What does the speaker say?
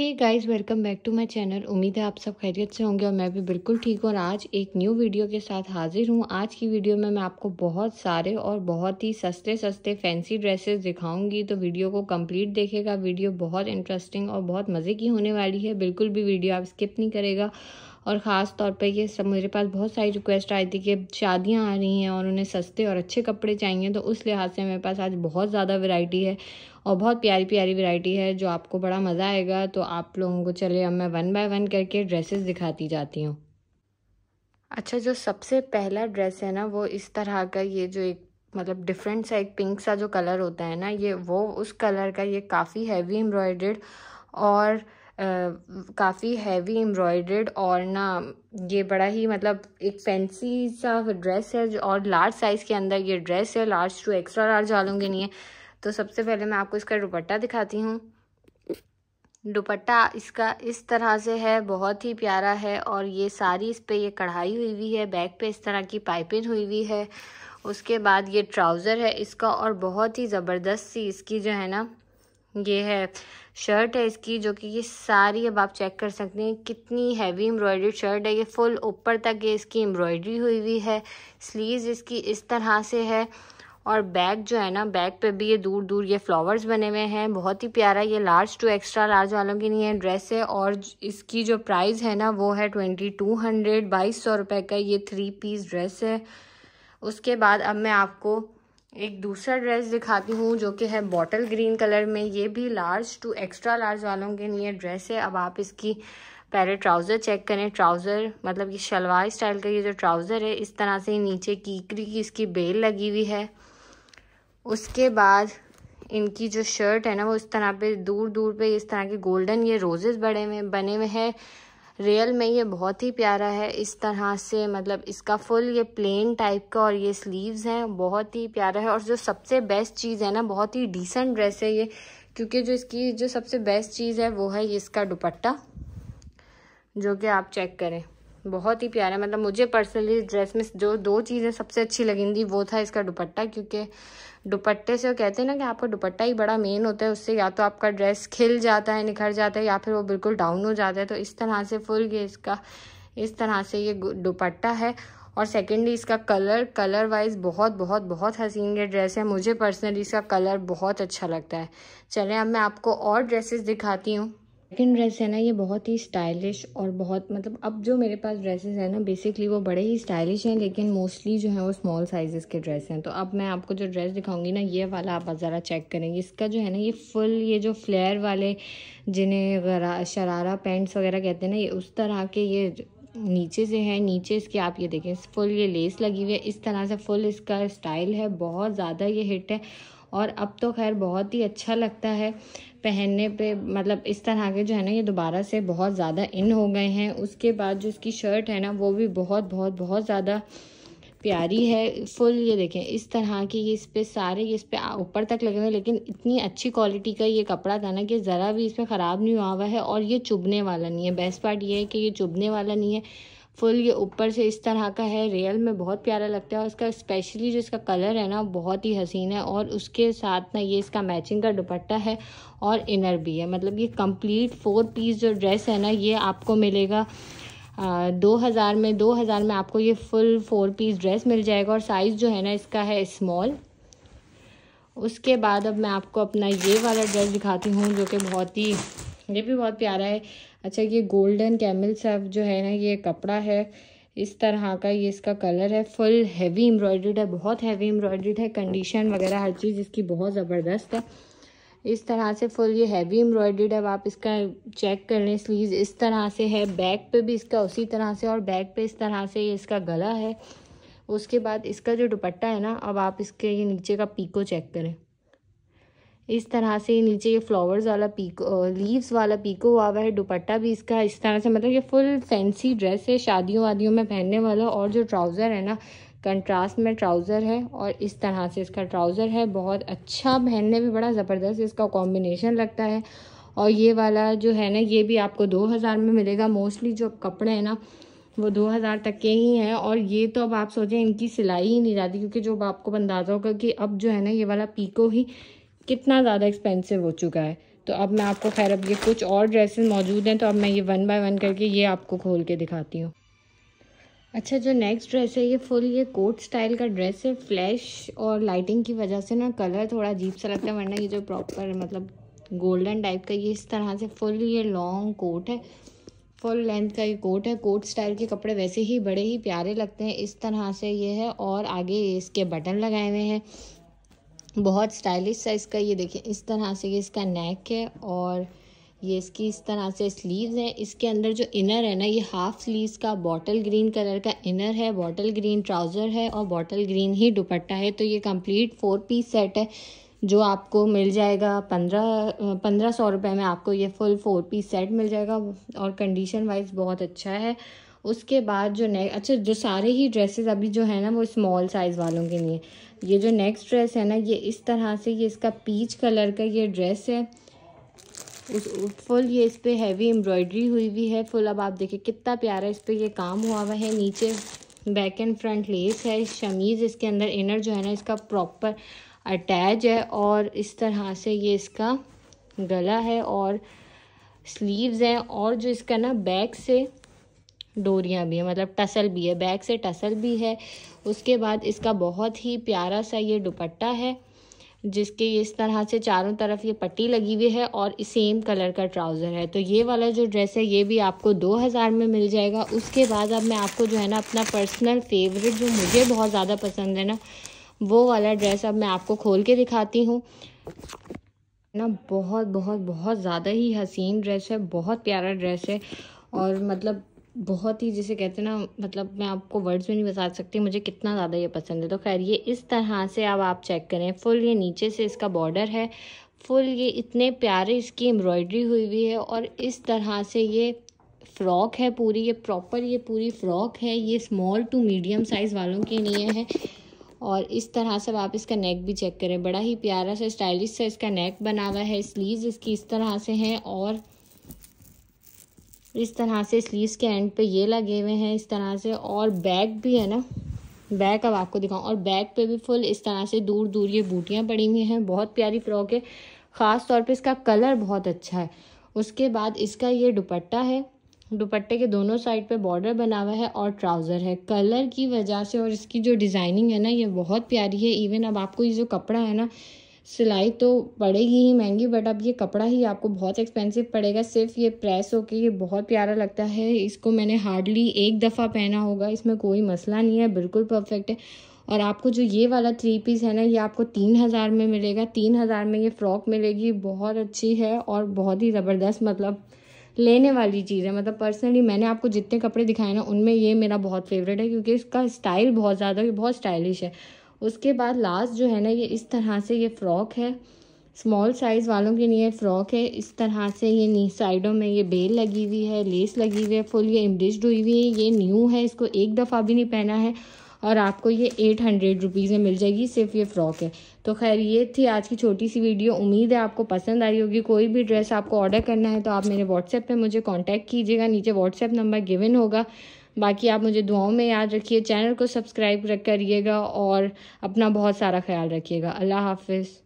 hey guys welcome back to my channel उम्मीद है आप सब खैरियत से होंगे और मैं भी बिल्कुल ठीक हूँ और आज एक न्यू वीडियो के साथ हाजिर हूँ आज की वीडियो में मैं आपको बहुत सारे और बहुत ही सस्ते सस्ते फैंसी ड्रेसेस दिखाऊंगी तो वीडियो को कंप्लीट देखेगा वीडियो बहुत इंटरेस्टिंग और बहुत मज़े की होने वाली है बिल्कुल भी वीडियो आप स्किप नहीं करेगा और ख़ास तौर पर ये सब मेरे पास बहुत सारी रिक्वेस्ट आई थी कि शादियाँ आ रही हैं और उन्हें सस्ते और अच्छे कपड़े चाहिए तो उस लिहाज से मेरे पास आज बहुत ज़्यादा वेराइटी है और बहुत प्यारी प्यारी वैरायटी है जो आपको बड़ा मज़ा आएगा तो आप लोगों को चले अब मैं वन बाय वन करके ड्रेसेस दिखाती जाती हूँ अच्छा जो सबसे पहला ड्रेस है ना वो इस तरह का ये जो एक मतलब डिफरेंट सा एक पिंक सा जो कलर होता है ना ये वो उस कलर का ये काफ़ी हैवी एम्ब्रॉयड्रेड और काफ़ी हैवी एम्ब्रॉयड्रेड और ना ये बड़ा ही मतलब एक फैंसी सा ड्रेस है जो और लार्ज साइज़ के अंदर ये ड्रेस है लार्ज टू एक्स्ट्रा लार्ज वालों के लिए तो सबसे पहले मैं आपको इसका दुपट्टा दिखाती हूँ दुपट्टा इसका इस तरह से है बहुत ही प्यारा है और ये सारी इस पे ये कढ़ाई हुई हुई है बैक पे इस तरह की पाइपिंग हुई हुई है उसके बाद ये ट्राउज़र है इसका और बहुत ही ज़बरदस्त सी इसकी जो है ना ये है शर्ट है इसकी जो कि ये सारी अब आप चेक कर सकते हैं कितनी हैवी एम्ब्रॉयडरी शर्ट है ये फुल ऊपर तक ये इसकी एम्ब्रॉयडरी हुई हुई है स्लीव इसकी इस तरह से है और बैक जो है ना बैक पे भी ये दूर दूर ये फ्लावर्स बने हुए हैं बहुत ही प्यारा ये लार्ज टू एक्स्ट्रा लार्ज वालों के लिए ड्रेस है और इसकी जो प्राइस है ना वो है ट्वेंटी टू हंड्रेड बाईस सौ रुपये का ये थ्री पीस ड्रेस है उसके बाद अब मैं आपको एक दूसरा ड्रेस दिखाती हूँ जो कि है बॉटल ग्रीन कलर में ये भी लार्ज टू एक्स्ट्रा लार्ज वालों के लिए ड्रेस है अब आप इसकी पहले ट्राउज़र चेक करें ट्राउज़र मतलब कि शलवार स्टाइल का ये जो ट्राउज़र है इस तरह से नीचे कीकरी की इसकी बेल लगी हुई है उसके बाद इनकी जो शर्ट है ना वो इस तरह पे दूर दूर पे इस तरह के गोल्डन ये रोजेज बड़े में बने हुए हैं रियल में ये बहुत ही प्यारा है इस तरह से मतलब इसका फुल ये प्लेन टाइप का और ये स्लीव्स हैं बहुत ही प्यारा है और जो सबसे बेस्ट चीज़ है ना बहुत ही डिसेंट ड्रेस है ये क्योंकि जो इसकी जो सबसे बेस्ट चीज़ है वो है इसका दुपट्टा जो कि आप चेक करें बहुत ही प्यारा मतलब मुझे पर्सनली ड्रेस में जो दो चीज़ें सबसे अच्छी लगी थी वो था इसका दुपट्टा क्योंकि दुपट्टे से वो कहते हैं ना कि आपका दुपट्टा ही बड़ा मेन होता है उससे या तो आपका ड्रेस खिल जाता है निखर जाता है या फिर वो बिल्कुल डाउन हो जाता है तो इस तरह से फुल ये इसका इस तरह से ये दुपट्टा है और सेकेंडली इसका कलर कलर वाइज बहुत बहुत बहुत हसीन ये ड्रेस है मुझे पर्सनली इसका कलर बहुत अच्छा लगता है चलें अब मैं आपको और ड्रेसेस दिखाती हूँ सेकेंड ड्रेस है ना ये बहुत ही स्टाइलिश और बहुत मतलब अब जो मेरे पास ड्रेसेस हैं ना बेसिकली वो बड़े ही स्टाइलिश हैं लेकिन मोस्टली जो है वो स्मॉल साइजेस के ड्रेस हैं तो अब मैं आपको जो ड्रेस दिखाऊंगी ना ये वाला आप ज़रा चेक करेंगे इसका जो है ना ये फुल ये जो फ्लेयर वाले जिन्हें शरारा पेंट्स वगैरह कहते हैं ना ये उस तरह के ये नीचे से है नीचे इसके आप ये देखें फुल ये लेस लगी हुई है इस तरह से फुल इसका स्टाइल है बहुत ज़्यादा ये हिट है और अब तो खैर बहुत ही अच्छा लगता है पहनने पे मतलब इस तरह के जो है ना ये दोबारा से बहुत ज़्यादा इन हो गए हैं उसके बाद जो इसकी शर्ट है ना वो भी बहुत बहुत बहुत ज़्यादा प्यारी है फुल ये देखें इस तरह के ये इस पर सारे ये इस पर ऊपर तक लगे हुए लेकिन इतनी अच्छी क्वालिटी का ये कपड़ा था ना कि ज़रा भी इस पर ख़राब नहीं हुआ हुआ है और ये चुभने वाला नहीं है बेस्ट पार्ट ये है कि ये चुभने वाला नहीं है फुल ये ऊपर से इस तरह का है रियल में बहुत प्यारा लगता है और इसका स्पेशली जो इसका कलर है ना बहुत ही हसीन है और उसके साथ ना ये इसका मैचिंग का दुपट्टा है और इनर भी है मतलब ये कंप्लीट फोर पीस जो ड्रेस है ना ये आपको मिलेगा दो हज़ार में दो हज़ार में आपको ये फुल फोर पीस ड्रेस मिल जाएगा और साइज़ जो है ना इसका है इस्मॉल उसके बाद अब मैं आपको अपना ये वाला ड्रेस दिखाती हूँ जो कि बहुत ही ये भी बहुत प्यारा है अच्छा ये गोल्डन कैमल सब जो है ना ये कपड़ा है इस तरह का ये इसका कलर है फुल हैवी एम्ब्रॉयड्रीड है बहुत हैवी एम्ब्रॉयड्रीड है कंडीशन वगैरह हर चीज़ इसकी बहुत ज़बरदस्त है इस तरह से फुल ये हैवी एम्ब्रॉयड्रीड है आप इसका चेक कर लें स्लीव इस तरह से है बैक पे भी इसका उसी तरह से और बैक पे इस तरह से ये इसका गला है उसके बाद इसका जो दुपट्टा है ना अब आप इसके ये नीचे का पीको चेक करें इस तरह से नीचे ये फ्लावर्स वाला पीको लीव्स वाला पीको हुआ हुआ है दुपट्टा भी इसका इस तरह से मतलब ये फुल फैंसी ड्रेस है शादियों वादियों में पहनने वाला और जो ट्राउज़र है ना कंट्रास्ट में ट्राउज़र है और इस तरह से इसका ट्राउज़र है बहुत अच्छा पहनने में बड़ा ज़बरदस्त इसका कॉम्बिनेशन लगता है और ये वाला जो है ना ये भी आपको दो हज़ार में मिलेगा मोस्टली जो कपड़े हैं ना वो दो हज़ार तक के ही हैं और ये तो अब आप सोचें इनकी सिलाई ही नहीं जाती क्योंकि जो आपको अंदाज़ा होगा कि अब जो है ना ये वाला पीको ही कितना ज़्यादा एक्सपेंसिव हो चुका है तो अब मैं आपको खैर अब ये कुछ और ड्रेसेस मौजूद हैं तो अब मैं ये वन बाय वन करके ये आपको खोल के दिखाती हूँ अच्छा जो नेक्स्ट ड्रेस है ये फुल ये कोट स्टाइल का ड्रेस है फ्लैश और लाइटिंग की वजह से ना कलर थोड़ा अजीब सा लगता है वरना ये जो प्रॉपर मतलब गोल्डन टाइप का ये इस तरह से फुल ये लॉन्ग कोट है फुल लेंथ का ये कोट है कोट स्टाइल के कपड़े वैसे ही बड़े ही प्यारे लगते हैं इस तरह से ये है और आगे इसके बटन लगाए हुए हैं बहुत स्टाइलिश सा इसका ये देखिए इस तरह से ये इसका नेक है और ये इसकी इस तरह से स्लीव्स हैं इसके अंदर जो इनर है ना ये हाफ स्लीव्स का बॉटल ग्रीन कलर का इनर है बॉटल ग्रीन ट्राउज़र है और बॉटल ग्रीन ही दुपट्टा है तो ये कंप्लीट फोर पीस सेट है जो आपको मिल जाएगा पंद्रह पंद्रह सौ रुपये में आपको ये फुल फोर पीस सेट मिल जाएगा और कंडीशन वाइज बहुत अच्छा है उसके बाद जो नेक्स्ट अच्छा जो सारे ही ड्रेसेस अभी जो है ना वो स्मॉल साइज़ वालों के लिए ये जो नेक्स्ट ड्रेस है ना ये इस तरह से ये इसका पीच कलर का ये ड्रेस है उस फुल ये इस पर हैवी एम्ब्रॉयडरी हुई हुई है फुल अब आप देखिए कितना प्यारा इस पर यह काम हुआ हुआ है नीचे बैक एंड फ्रंट लेस है शमीज़ इसके अंदर इनर जो है ना इसका प्रॉपर अटैच है और इस तरह से ये इसका गला है और स्लीव्स हैं और जो इसका ना बैक से डोरियाँ भी है मतलब टसल भी है बैक से टसल भी है उसके बाद इसका बहुत ही प्यारा सा ये दुपट्टा है जिसके इस तरह से चारों तरफ ये पट्टी लगी हुई है और सेम कलर का ट्राउज़र है तो ये वाला जो ड्रेस है ये भी आपको दो हज़ार में मिल जाएगा उसके बाद अब मैं आपको जो है ना अपना पर्सनल फेवरेट जो मुझे बहुत ज़्यादा पसंद है ना वो वाला ड्रेस अब मैं आपको खोल के दिखाती हूँ ना बहुत बहुत बहुत ज़्यादा ही हसीन ड्रेस है बहुत प्यारा ड्रेस है और मतलब बहुत ही जिसे कहते हैं ना मतलब मैं आपको वर्ड्स में नहीं बता सकती मुझे कितना ज़्यादा ये पसंद है तो खैर ये इस तरह से अब आप चेक करें फुल ये नीचे से इसका बॉर्डर है फुल ये इतने प्यारे इसकी एम्ब्रॉयडरी हुई हुई है और इस तरह से ये फ्रॉक है पूरी ये प्रॉपर ये पूरी फ्रॉक है ये स्मॉल टू मीडियम साइज़ वालों के लिए है और इस तरह से आप इसका नेक भी चेक करें बड़ा ही प्यारा सा स्टाइलिश सा इसका नेक बना हुआ है स्लीव्स इसकी इस तरह से हैं और इस तरह से स्लीव्स के एंड पे ये लगे हुए हैं इस तरह से और बैक भी है ना बैक अब आपको दिखाऊं और बैक पे भी फुल इस तरह से दूर दूर ये बूटियाँ पड़ी हुई हैं बहुत प्यारी फ्रॉक है ख़ास तौर पे इसका कलर बहुत अच्छा है उसके बाद इसका ये दुपट्टा है दुपट्टे के दोनों साइड पे बॉर्डर बना हुआ है और ट्राउज़र है कलर की वजह से और इसकी जो डिज़ाइनिंग है ना ये बहुत प्यारी है इवन अब आपको ये जो कपड़ा है ना सिलाई तो पड़ेगी ही महंगी बट अब ये कपड़ा ही आपको बहुत एक्सपेंसिव पड़ेगा सिर्फ ये प्रेस होके ये बहुत प्यारा लगता है इसको मैंने हार्डली एक दफ़ा पहना होगा इसमें कोई मसला नहीं है बिल्कुल परफेक्ट है और आपको जो ये वाला थ्री पीस है ना ये आपको तीन हज़ार में मिलेगा तीन हज़ार में ये फ़्रॉक मिलेगी बहुत अच्छी है और बहुत ही ज़बरदस्त मतलब लेने वाली चीज़ है मतलब पर्सनली मैंने आपको जितने कपड़े दिखाए ना उनमें ये मेरा बहुत फेवरेट है क्योंकि इसका स्टाइल बहुत ज़्यादा बहुत स्टाइलिश है उसके बाद लास्ट जो है ना ये इस तरह से ये फ्रॉक है स्मॉल साइज़ वालों के लिए फ़्रॉक है इस तरह से ये नी साइडों में ये बेल लगी हुई है लेस लगी हुई है फुल ये एम्ब्रिज्ड हुई हुई है ये न्यू है इसको एक दफ़ा भी नहीं पहना है और आपको ये एट हंड्रेड रुपीज़ में मिल जाएगी सिर्फ ये फ़्रॉक है तो खैर ये थी आज की छोटी सी वीडियो उम्मीद है आपको पसंद आई होगी कोई भी ड्रेस आपको ऑर्डर करना है तो आप मेरे व्हाट्सएप पे मुझे कांटेक्ट कीजिएगा नीचे व्हाट्सएप नंबर गिवन होगा बाकी आप मुझे दुआओं में याद रखिए चैनल को सब्सक्राइब करिएगा और अपना बहुत सारा ख्याल रखिएगा अल्लाह हाफिज़